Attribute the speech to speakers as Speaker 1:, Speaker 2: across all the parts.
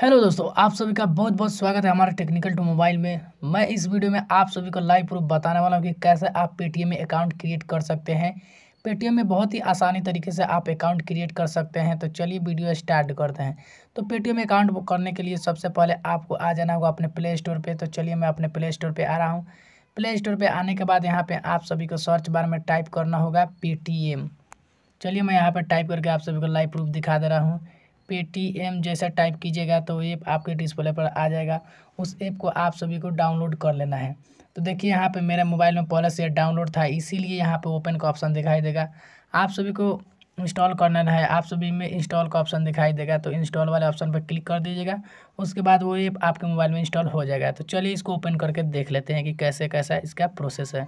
Speaker 1: hello दोस्तों आप सभी का बहुत बहुत स्वागत है हमारे टेक्निकल टू मोबाइल में मैं इस वीडियो में आप सभी को लाइव प्रूफ बताने वाला हूँ कि कैसे आप पेटीएम में अकाउंट क्रिएट कर सकते हैं पेटीएम में बहुत ही आसानी तरीके से आप अकाउंट क्रिएट कर सकते हैं तो चलिए वीडियो स्टार्ट करते हैं तो पेटीएम अकाउंट बुक करने के लिए सबसे पहले आपको आ जाना होगा अपने प्ले स्टोर पर तो चलिए मैं अपने प्ले स्टोर पर आ रहा हूँ प्ले स्टोर पर आने के बाद यहाँ पर आप सभी को सर्च बार में टाइप करना होगा पेटीएम चलिए मैं यहाँ पर टाइप करके आप सभी को लाइव प्रूफ दिखा दे रहा हूँ पेटीएम जैसा टाइप कीजिएगा तो ये आपके डिस्प्ले पर आ जाएगा उस ऐप को आप सभी को डाउनलोड कर लेना है तो देखिए यहाँ पे मेरे मोबाइल में पहले से डाउनलोड था इसीलिए यहाँ पे ओपन का ऑप्शन दिखाई देगा आप सभी को इंस्टॉल करना है आप सभी में इंस्टॉल का ऑप्शन दिखाई देगा तो इंस्टॉल वाले ऑप्शन पर क्लिक कर दीजिएगा उसके बाद वो ऐप आपके मोबाइल में इंस्टॉल हो जाएगा तो चलिए इसको ओपन करके देख लेते हैं कि कैसे कैसा इसका प्रोसेस है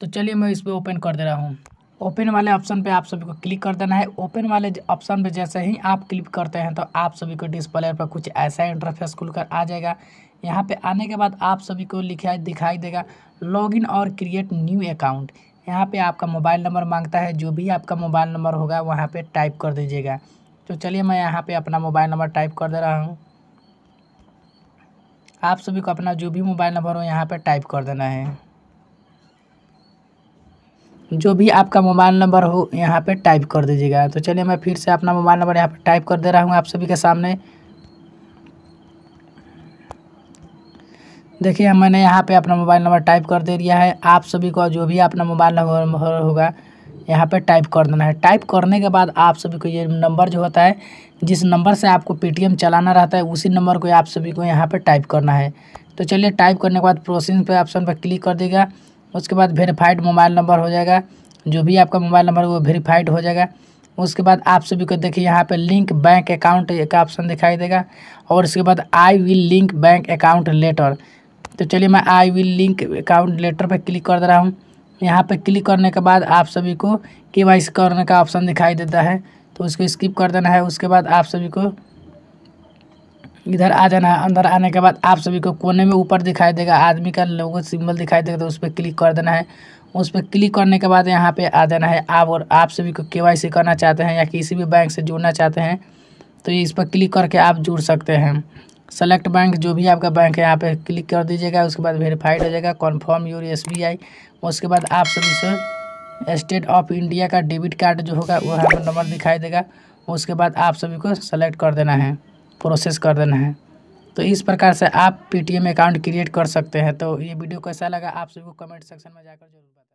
Speaker 1: तो चलिए मैं इस पर ओपन कर दे रहा हूँ ओपन वाले ऑप्शन पे आप सभी को क्लिक कर देना है ओपन वाले ऑप्शन पे जैसे ही आप क्लिक करते हैं तो आप सभी को डिस्प्ले पर कुछ ऐसा इंटरफेस खुल कर आ जाएगा यहाँ पे आने के बाद आप सभी को लिखा दिखाई देगा लॉगिन और क्रिएट न्यू अकाउंट यहाँ पे आपका मोबाइल नंबर मांगता है जो भी आपका मोबाइल नंबर होगा वहाँ पर टाइप कर दीजिएगा तो चलिए मैं यहाँ पर अपना मोबाइल नंबर टाइप कर दे रहा हूँ आप सभी को अपना जो भी मोबाइल नंबर हो यहाँ पर टाइप कर देना है जो भी आपका मोबाइल नंबर हो यहाँ पे टाइप कर दीजिएगा तो चलिए मैं फिर से अपना मोबाइल नंबर यहाँ पे टाइप कर दे रहा हूँ आप सभी के सामने देखिए मैंने यहाँ पे अपना मोबाइल नंबर टाइप कर दे दिया है आप सभी को जो भी अपना मोबाइल नंबर होगा यहाँ पे टाइप कर देना है टाइप करने के बाद आप सभी को ये नंबर जो होता है जिस नंबर से आपको पेटीएम चलाना रहता है उसी नंबर को आप सभी को यहाँ पे टाइप करना है तो चलिए टाइप करने के बाद प्रोसेसिंग पे ऑप्शन पर क्लिक कर देगा उसके बाद वेरीफाइड मोबाइल नंबर हो जाएगा जो भी आपका मोबाइल नंबर वो वेरीफाइड हो जाएगा उसके बाद आप सभी को देखिए यहाँ पे लिंक बैंक अकाउंट का ऑप्शन दिखाई देगा और इसके बाद I will link bank account letter तो चलिए मैं I will link account letter पर क्लिक कर दे रहा हूँ यहाँ पर क्लिक करने के बाद आप सभी को के वाई करने का ऑप्शन दिखाई देता है तो उसको स्किप कर देना है उसके बाद आप सभी को इधर आ जाना है अंदर आने के बाद आप सभी को कोने में ऊपर दिखाई देगा आदमी का लोगो सिंबल दिखाई देगा तो उस पर क्लिक कर देना है उस पर क्लिक करने के बाद यहाँ पे आ जाना है आप और आप सभी को के करना चाहते हैं या किसी भी बैंक से जुड़ना चाहते हैं तो इस पर क्लिक करके आप जुड़ सकते हैं सेलेक्ट बैंक जो भी आपका बैंक है यहाँ पे क्लिक कर दीजिएगा उसके बाद वेरीफाइड हो जाएगा कॉन्फर्म यूर एस उसके बाद आप सभी से स्टेट ऑफ इंडिया का डेबिट कार्ड जो होगा वो यहाँ पर नंबर दिखाई देगा उसके बाद आप सभी को सेलेक्ट कर देना है प्रोसेस कर देना है तो इस प्रकार से आप पेटीएम अकाउंट क्रिएट कर सकते हैं तो ये वीडियो कैसा लगा आप सभी को कमेंट सेक्शन में जाकर जरूर बताएं